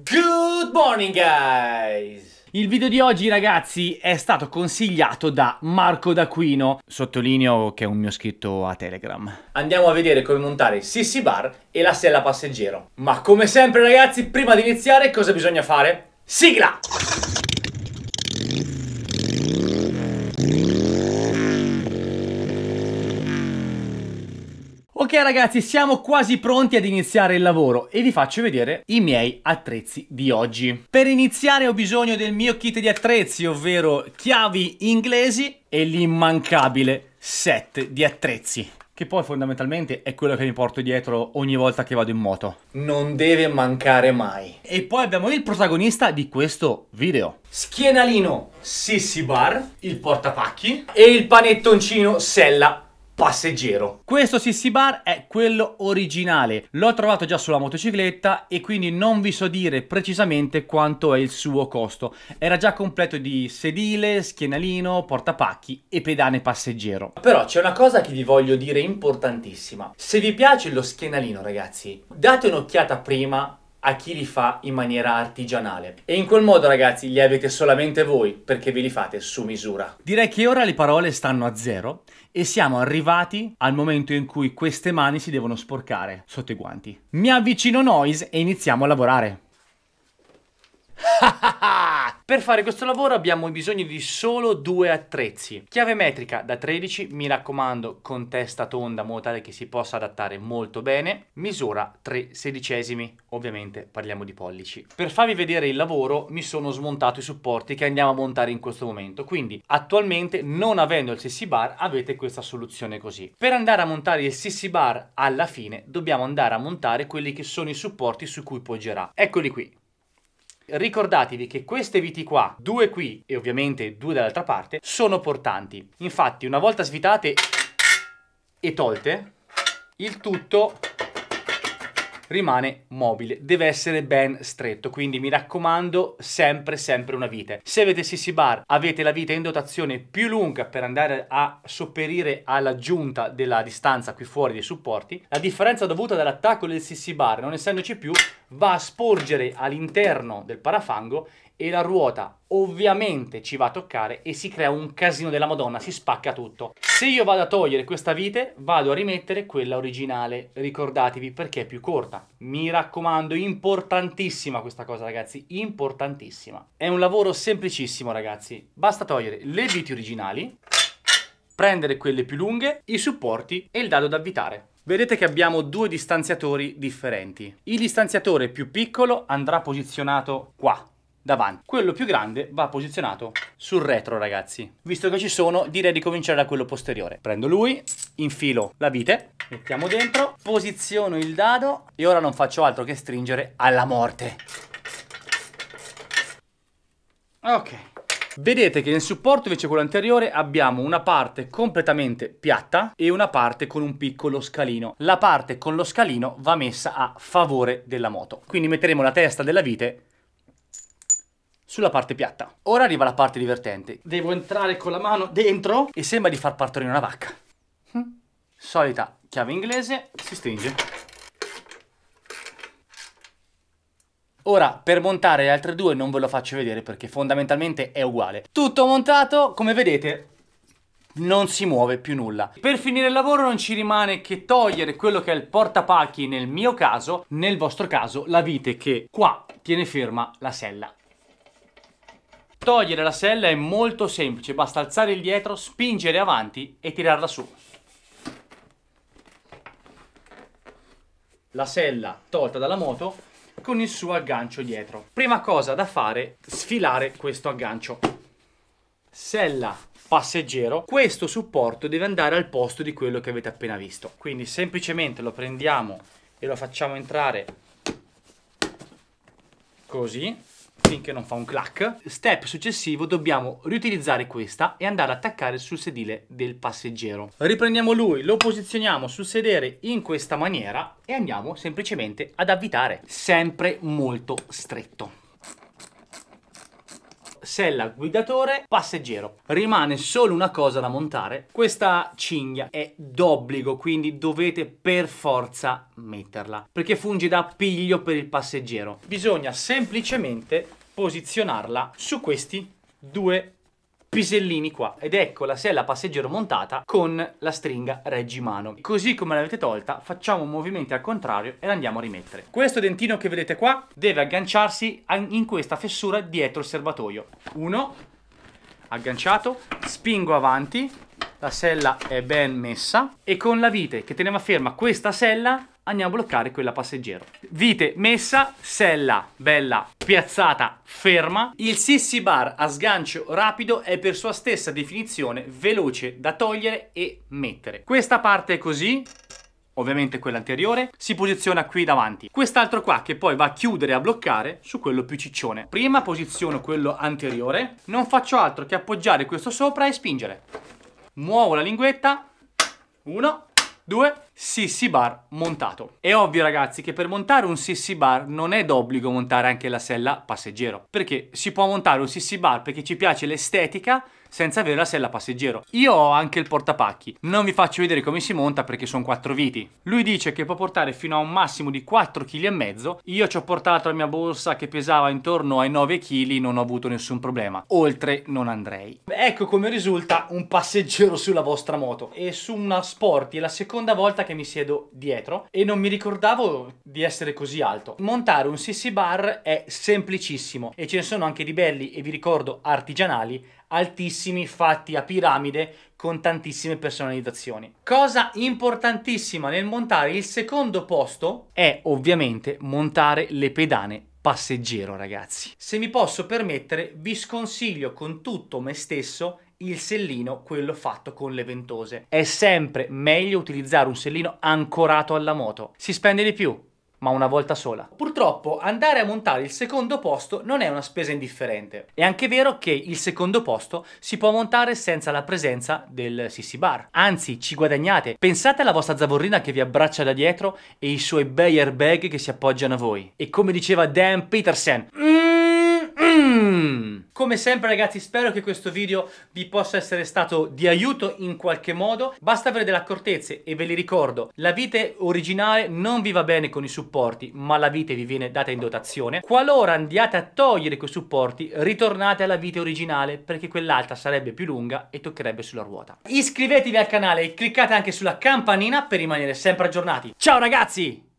Good morning guys! Il video di oggi ragazzi è stato consigliato da Marco D'Aquino, sottolineo che è un mio scritto a Telegram. Andiamo a vedere come montare il Sissi Bar e la sella passeggero. Ma come sempre ragazzi, prima di iniziare cosa bisogna fare? Sigla! ragazzi, siamo quasi pronti ad iniziare il lavoro e vi faccio vedere i miei attrezzi di oggi. Per iniziare ho bisogno del mio kit di attrezzi, ovvero chiavi inglesi e l'immancabile set di attrezzi che poi fondamentalmente è quello che mi porto dietro ogni volta che vado in moto. Non deve mancare mai. E poi abbiamo il protagonista di questo video. Schienalino Sissi Bar, il portapacchi e il panettoncino Sella passeggero. Questo Sissi Bar è quello originale, l'ho trovato già sulla motocicletta e quindi non vi so dire precisamente quanto è il suo costo. Era già completo di sedile, schienalino, portapacchi e pedane passeggero. Però c'è una cosa che vi voglio dire importantissima. Se vi piace lo schienalino ragazzi, date un'occhiata prima a chi li fa in maniera artigianale. E in quel modo, ragazzi, li avete solamente voi perché ve li fate su misura. Direi che ora le parole stanno a zero e siamo arrivati al momento in cui queste mani si devono sporcare sotto i guanti. Mi avvicino Noise e iniziamo a lavorare. Per fare questo lavoro abbiamo bisogno di solo due attrezzi. Chiave metrica da 13, mi raccomando con testa tonda, in modo tale che si possa adattare molto bene. Misura 3 sedicesimi, ovviamente parliamo di pollici. Per farvi vedere il lavoro mi sono smontato i supporti che andiamo a montare in questo momento. Quindi attualmente non avendo il CC bar avete questa soluzione così. Per andare a montare il CC bar alla fine dobbiamo andare a montare quelli che sono i supporti su cui poggerà. Eccoli qui. Ricordatevi che queste viti qua, due qui e ovviamente due dall'altra parte, sono portanti. Infatti una volta svitate e tolte, il tutto rimane mobile, deve essere ben stretto, quindi mi raccomando sempre sempre una vite. Se avete sissi bar avete la vite in dotazione più lunga per andare a sopperire all'aggiunta della distanza qui fuori dei supporti, la differenza dovuta dall'attacco del sissi bar non essendoci più va a sporgere all'interno del parafango e la ruota ovviamente ci va a toccare e si crea un casino della madonna, si spacca tutto. Se io vado a togliere questa vite, vado a rimettere quella originale, ricordatevi perché è più corta. Mi raccomando, importantissima questa cosa ragazzi, importantissima. È un lavoro semplicissimo ragazzi, basta togliere le viti originali, prendere quelle più lunghe, i supporti e il dado da avvitare. Vedete che abbiamo due distanziatori differenti. Il distanziatore più piccolo andrà posizionato qua, davanti. Quello più grande va posizionato sul retro, ragazzi. Visto che ci sono, direi di cominciare da quello posteriore. Prendo lui, infilo la vite, mettiamo dentro, posiziono il dado e ora non faccio altro che stringere alla morte. Ok. Vedete che nel supporto invece quello anteriore abbiamo una parte completamente piatta e una parte con un piccolo scalino. La parte con lo scalino va messa a favore della moto. Quindi metteremo la testa della vite sulla parte piatta. Ora arriva la parte divertente. Devo entrare con la mano dentro e sembra di far partorire una vacca. Hm? Solita chiave inglese, si stringe. Ora, per montare le altre due non ve lo faccio vedere perché fondamentalmente è uguale. Tutto montato, come vedete, non si muove più nulla. Per finire il lavoro non ci rimane che togliere quello che è il portapacchi nel mio caso, nel vostro caso la vite che qua tiene ferma la sella. Togliere la sella è molto semplice, basta alzare il dietro, spingere avanti e tirarla su. La sella tolta dalla moto con il suo aggancio dietro. Prima cosa da fare, sfilare questo aggancio. Sella passeggero, questo supporto deve andare al posto di quello che avete appena visto. Quindi semplicemente lo prendiamo e lo facciamo entrare così finché non fa un clack. Step successivo dobbiamo riutilizzare questa e andare ad attaccare sul sedile del passeggero. Riprendiamo lui, lo posizioniamo sul sedere in questa maniera e andiamo semplicemente ad avvitare, sempre molto stretto sella guidatore, passeggero. Rimane solo una cosa da montare, questa cinghia è d'obbligo, quindi dovete per forza metterla, perché funge da appiglio per il passeggero. Bisogna semplicemente posizionarla su questi due pisellini qua. Ed ecco la sella passeggero montata con la stringa reggimano. Così come l'avete tolta, facciamo un movimento al contrario e andiamo a rimettere. Questo dentino che vedete qua deve agganciarsi in questa fessura dietro il serbatoio. Uno, agganciato, spingo avanti, la sella è ben messa e con la vite che teneva ferma questa sella andiamo a bloccare quella passeggero. Vite messa, sella, bella, piazzata, ferma. Il sissi bar a sgancio rapido è per sua stessa definizione veloce da togliere e mettere. Questa parte è così, ovviamente quella anteriore, si posiziona qui davanti. Quest'altro qua che poi va a chiudere e a bloccare su quello più ciccione. Prima posiziono quello anteriore, non faccio altro che appoggiare questo sopra e spingere. Muovo la linguetta, uno, due, sissi bar montato. È ovvio ragazzi che per montare un sissi bar non è d'obbligo montare anche la sella passeggero, perché si può montare un sissi bar perché ci piace l'estetica senza avere la sella passeggero. Io ho anche il portapacchi, non vi faccio vedere come si monta perché sono quattro viti. Lui dice che può portare fino a un massimo di 4,5 kg io ci ho portato la mia borsa che pesava intorno ai 9 kg, non ho avuto nessun problema. Oltre non andrei. Ecco come risulta un passeggero sulla vostra moto e su una Sporty è la seconda volta che mi siedo dietro e non mi ricordavo di essere così alto. Montare un sissi bar è semplicissimo e ce ne sono anche di belli e vi ricordo artigianali altissimi fatti a piramide con tantissime personalizzazioni. Cosa importantissima nel montare il secondo posto è ovviamente montare le pedane passeggero ragazzi. Se mi posso permettere vi sconsiglio con tutto me stesso il sellino quello fatto con le ventose. È sempre meglio utilizzare un sellino ancorato alla moto. Si spende di più, ma una volta sola. Purtroppo andare a montare il secondo posto non è una spesa indifferente. È anche vero che il secondo posto si può montare senza la presenza del Sissi Bar. Anzi, ci guadagnate. Pensate alla vostra zavorrina che vi abbraccia da dietro e i suoi bei airbag che si appoggiano a voi. E come diceva Dan Petersen... mm! Mm. Come sempre ragazzi spero che questo video vi possa essere stato di aiuto in qualche modo Basta avere delle accortezze e ve li ricordo La vite originale non vi va bene con i supporti ma la vite vi viene data in dotazione Qualora andiate a togliere quei supporti ritornate alla vite originale Perché quell'altra sarebbe più lunga e toccherebbe sulla ruota Iscrivetevi al canale e cliccate anche sulla campanina per rimanere sempre aggiornati Ciao ragazzi!